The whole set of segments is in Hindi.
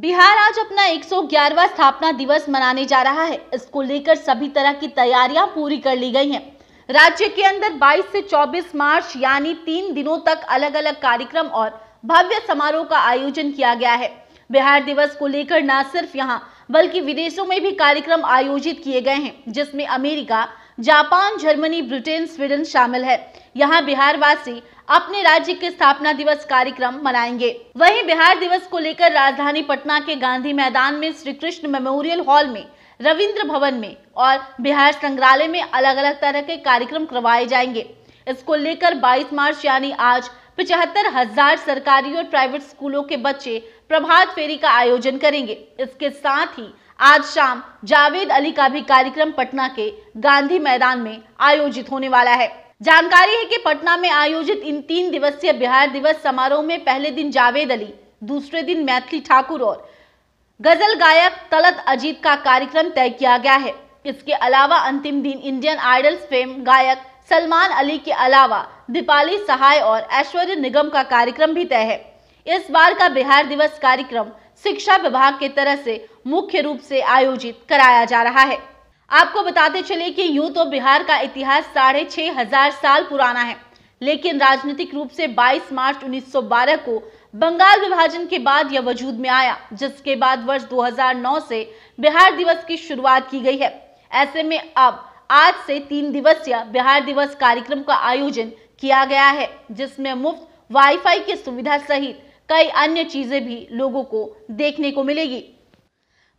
बिहार आज अपना 111वां स्थापना दिवस मनाने जा रहा है इसको लेकर सभी तरह की तैयारियां पूरी कर ली गई हैं राज्य के अंदर 22 से 24 मार्च यानी तीन दिनों तक अलग अलग कार्यक्रम और भव्य समारोह का आयोजन किया गया है बिहार दिवस को लेकर न सिर्फ यहां बल्कि विदेशों में भी कार्यक्रम आयोजित किए गए हैं जिसमें America Japan Germany Britain Sweden शामिल है यहाँ बिहार वासी अपने राज्य के स्थापना दिवस कार्यक्रम मनाएंगे वहीं बिहार दिवस को लेकर राजधानी पटना के गांधी मैदान में श्री कृष्ण मेमोरियल हॉल में रविंद्र भवन में और बिहार संग्रहालय में अलग अलग तरह के कार्यक्रम करवाए जाएंगे इसको लेकर 22 मार्च यानी आज पचहत्तर हजार सरकारी और प्राइवेट स्कूलों के बच्चे प्रभात फेरी का आयोजन करेंगे इसके साथ ही आज शाम जावेद अली का भी कार्यक्रम पटना के गांधी मैदान में आयोजित होने वाला है जानकारी है कि पटना में आयोजित इन तीन दिवसीय बिहार दिवस समारोह में पहले दिन जावेद अली दूसरे दिन मैथिली ठाकुर और गजल गायक तलत अजीत का कार्यक्रम तय किया गया है इसके अलावा अंतिम दिन इंडियन आइडल फेम गायक सलमान अली के अलावा दीपाली सहाय और ऐश्वर्य निगम का कार्यक्रम भी तय है इस बार का बिहार दिवस कार्यक्रम शिक्षा विभाग के तरह से मुख्य रूप से आयोजित कराया जा रहा है आपको बताते चले कि यूं तो बिहार का इतिहास साढ़े छह हजार साल पुराना है लेकिन राजनीतिक रूप से 22 मार्च 1912 को बंगाल विभाजन के बाद यह वजूद में आया जिसके बाद वर्ष 2009 से बिहार दिवस की शुरुआत की गई है ऐसे में अब आज से तीन दिवसीय बिहार दिवस कार्यक्रम का आयोजन किया गया है जिसमें मुफ्त वाईफाई की सुविधा सहित कई अन्य चीजें भी लोगों को देखने को मिलेगी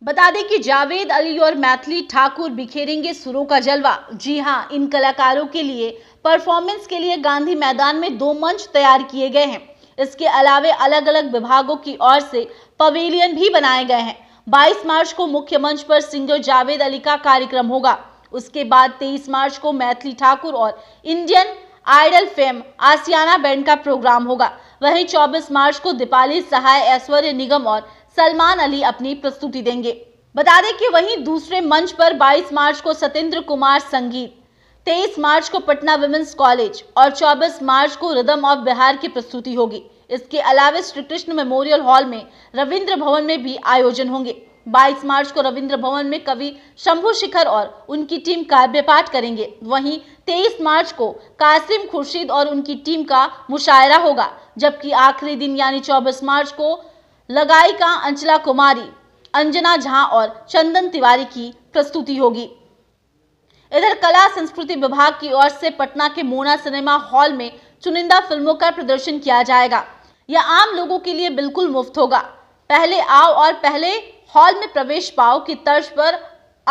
बता दें कि जावेद अली और मैथिली ठाकुर बिखेरेंगे सुरों का जलवा जी हां इन कलाकारों के लिए परफॉर्मेंस के लिए गांधी मैदान में दो मंच तैयार किए गए हैं इसके अलावे अलग अलग विभागों की ओर से पवेलियन भी बनाए गए हैं 22 मार्च को मुख्य मंच पर सिंगर जावेद अली का कार्यक्रम होगा उसके बाद 23 मार्च को मैथिली ठाकुर और Indian Idol fame Aashiyana band का प्रोग्राम होगा वहीं 24 मार्च को दीपाली सहाय ऐश्वर्य निगम और सलमान अली अपनी प्रस्तुति देंगे बता दें कि वहीं दूसरे मंच पर 22 मार्च को सतेंद्र कुमार संगीत 23 मार्च को पटना वुमेन्स कॉलेज और 24 मार्च को रिदम ऑफ बिहार की प्रस्तुति होगी इसके अलावा श्री कृष्ण मेमोरियल हॉल में रविंद्र भवन में भी आयोजन होंगे 22 मार्च को रविंद्र भवन में कवि शंभु शिखर और उनकी टीम काव्य पाठ करेंगे वहीं 23 मार्च को कासिम खुर्शीद और उनकी टीम का मुशायरा होगा जबकि आखिरी दिन यानी 24 मार्च को लगाई का अंचला कुमारी अंजना झा और चंदन तिवारी की प्रस्तुति होगी इधर कला संस्कृति विभाग की ओर से पटना के मोना सिनेमा हॉल में चुनिंदा फिल्मों का प्रदर्शन किया जाएगा यह आम लोगों के लिए बिल्कुल मुफ्त होगा पहले आओ और पहले हॉल में प्रवेश पाओ की तर्ज पर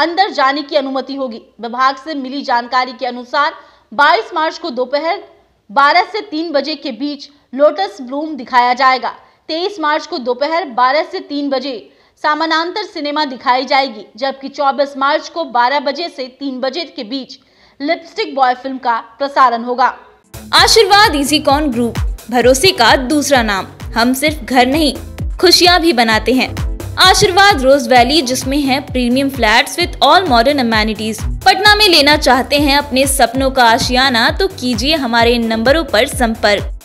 अंदर जाने की अनुमति होगी विभाग से मिली जानकारी के अनुसार 22 मार्च को दोपहर 12 से 3 बजे के बीच लोटस ब्लूम दिखाया जाएगा तेईस मार्च को दोपहर बारह से तीन बजे सामानांतर सिनेमा दिखाई जाएगी जबकि 24 मार्च को 12 बजे से 3 बजे के बीच लिपस्टिक बॉय फिल्म का प्रसारण होगा आशीर्वाद इजी कॉन ग्रुप भरोसे का दूसरा नाम हम सिर्फ घर नहीं खुशियाँ भी बनाते हैं आशीर्वाद रोज वैली जिसमें है premium flats with all modern amenities Patna में लेना चाहते हैं अपने सपनों का आशियाना तो कीजिए हमारे इन नंबरों आरोप संपर्क